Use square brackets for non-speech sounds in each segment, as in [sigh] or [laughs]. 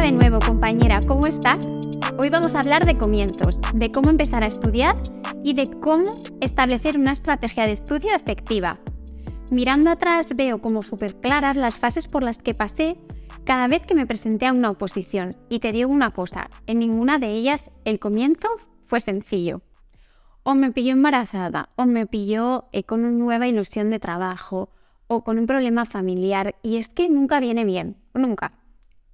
de nuevo compañera, ¿cómo estás? Hoy vamos a hablar de comienzos, de cómo empezar a estudiar y de cómo establecer una estrategia de estudio efectiva. Mirando atrás veo como súper claras las fases por las que pasé cada vez que me presenté a una oposición. Y te digo una cosa, en ninguna de ellas el comienzo fue sencillo. O me pilló embarazada, o me pilló eh, con una nueva ilusión de trabajo, o con un problema familiar. Y es que nunca viene bien, nunca.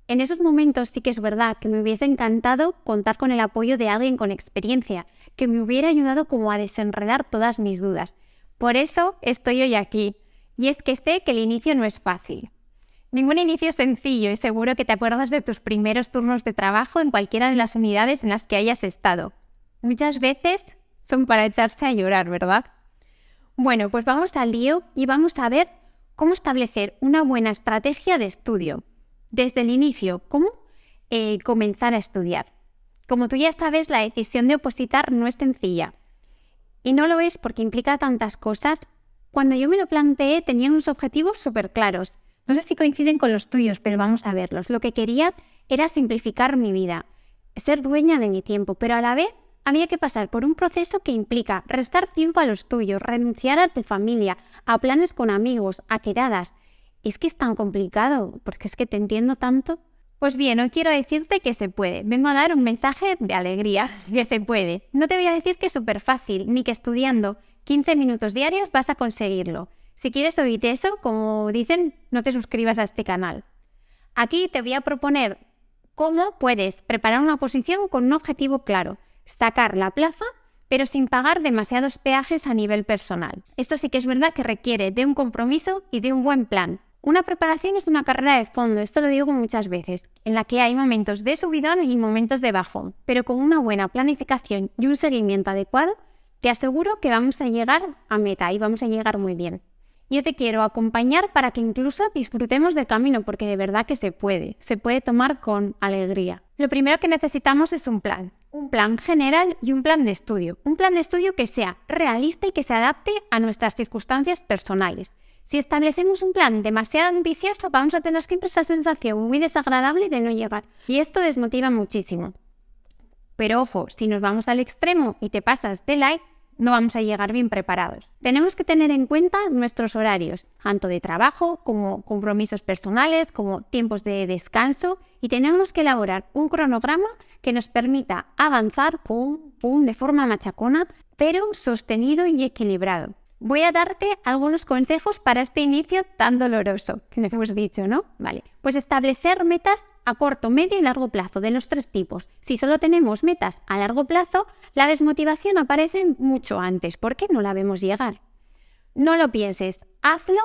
En esos momentos sí que es verdad que me hubiese encantado contar con el apoyo de alguien con experiencia, que me hubiera ayudado como a desenredar todas mis dudas. Por eso estoy hoy aquí. Y es que sé que el inicio no es fácil. Ningún inicio es sencillo y seguro que te acuerdas de tus primeros turnos de trabajo en cualquiera de las unidades en las que hayas estado. Muchas veces son para echarse a llorar, ¿verdad? Bueno, pues vamos al lío y vamos a ver cómo establecer una buena estrategia de estudio desde el inicio cómo eh, comenzar a estudiar. Como tú ya sabes, la decisión de opositar no es sencilla. Y no lo es porque implica tantas cosas. Cuando yo me lo planteé tenía unos objetivos súper claros. No sé si coinciden con los tuyos, pero vamos a verlos. Lo que quería era simplificar mi vida, ser dueña de mi tiempo, pero a la vez había que pasar por un proceso que implica restar tiempo a los tuyos, renunciar a tu familia, a planes con amigos, a quedadas, es que es tan complicado, porque es que te entiendo tanto. Pues bien, no quiero decirte que se puede. Vengo a dar un mensaje de alegría, [laughs] que se puede. No te voy a decir que es súper fácil, ni que estudiando 15 minutos diarios vas a conseguirlo. Si quieres oír eso, como dicen, no te suscribas a este canal. Aquí te voy a proponer cómo puedes preparar una posición con un objetivo claro, sacar la plaza, pero sin pagar demasiados peajes a nivel personal. Esto sí que es verdad que requiere de un compromiso y de un buen plan, una preparación es una carrera de fondo, esto lo digo muchas veces, en la que hay momentos de subidón y momentos de bajón, pero con una buena planificación y un seguimiento adecuado, te aseguro que vamos a llegar a meta y vamos a llegar muy bien. Yo te quiero acompañar para que incluso disfrutemos del camino, porque de verdad que se puede, se puede tomar con alegría. Lo primero que necesitamos es un plan, un plan general y un plan de estudio, un plan de estudio que sea realista y que se adapte a nuestras circunstancias personales si establecemos un plan demasiado ambicioso, vamos a tener siempre esa sensación muy desagradable de no llegar. Y esto desmotiva muchísimo. Pero ojo, si nos vamos al extremo y te pasas de like, no vamos a llegar bien preparados. Tenemos que tener en cuenta nuestros horarios, tanto de trabajo como compromisos personales, como tiempos de descanso, y tenemos que elaborar un cronograma que nos permita avanzar pum, pum, de forma machacona, pero sostenido y equilibrado voy a darte algunos consejos para este inicio tan doloroso que nos hemos dicho, ¿no? Vale, pues establecer metas a corto, medio y largo plazo de los tres tipos. Si solo tenemos metas a largo plazo, la desmotivación aparece mucho antes porque no la vemos llegar. No lo pienses, hazlo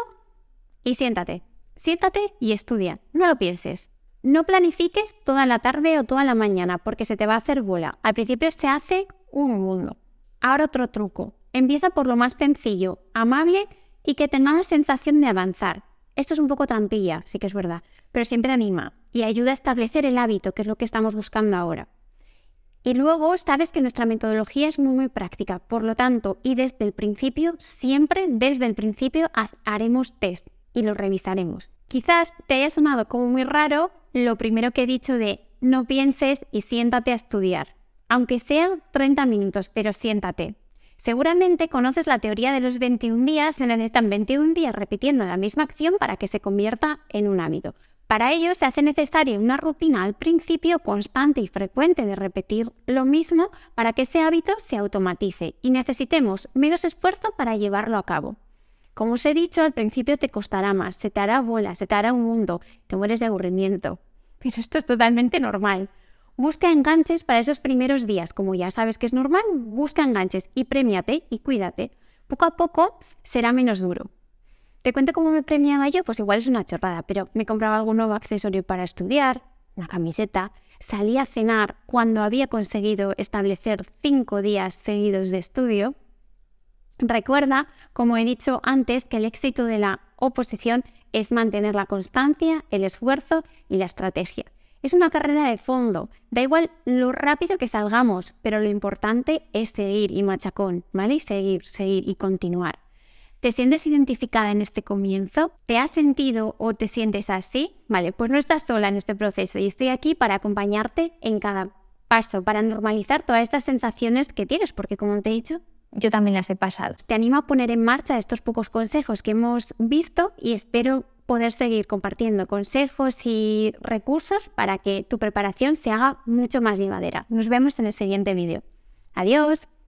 y siéntate. Siéntate y estudia, no lo pienses. No planifiques toda la tarde o toda la mañana porque se te va a hacer bola. Al principio se hace un mundo. Ahora otro truco, Empieza por lo más sencillo, amable y que tenga la sensación de avanzar. Esto es un poco trampilla, sí que es verdad, pero siempre anima y ayuda a establecer el hábito, que es lo que estamos buscando ahora. Y luego sabes que nuestra metodología es muy, muy práctica, por lo tanto, y desde el principio, siempre desde el principio haremos test y lo revisaremos. Quizás te haya sonado como muy raro lo primero que he dicho de no pienses y siéntate a estudiar, aunque sea 30 minutos, pero siéntate. Seguramente conoces la teoría de los 21 días, se necesitan 21 días repitiendo la misma acción para que se convierta en un hábito. Para ello se hace necesaria una rutina al principio constante y frecuente de repetir lo mismo para que ese hábito se automatice y necesitemos menos esfuerzo para llevarlo a cabo. Como os he dicho, al principio te costará más, se te hará bola, se te hará un mundo, te mueres de aburrimiento. Pero esto es totalmente normal. Busca enganches para esos primeros días. Como ya sabes que es normal, busca enganches y premiate y cuídate. Poco a poco será menos duro. Te cuento cómo me premiaba yo, pues igual es una chorrada, pero me compraba algún nuevo accesorio para estudiar, una camiseta, salía a cenar cuando había conseguido establecer cinco días seguidos de estudio. Recuerda, como he dicho antes, que el éxito de la oposición es mantener la constancia, el esfuerzo y la estrategia. Es una carrera de fondo. Da igual lo rápido que salgamos, pero lo importante es seguir y machacón, ¿vale? Y seguir, seguir y continuar. ¿Te sientes identificada en este comienzo? ¿Te has sentido o te sientes así? Vale, pues no estás sola en este proceso y estoy aquí para acompañarte en cada paso, para normalizar todas estas sensaciones que tienes, porque como te he dicho, yo también las he pasado. Te animo a poner en marcha estos pocos consejos que hemos visto y espero poder seguir compartiendo consejos y recursos para que tu preparación se haga mucho más llevadera. Nos vemos en el siguiente vídeo. Adiós.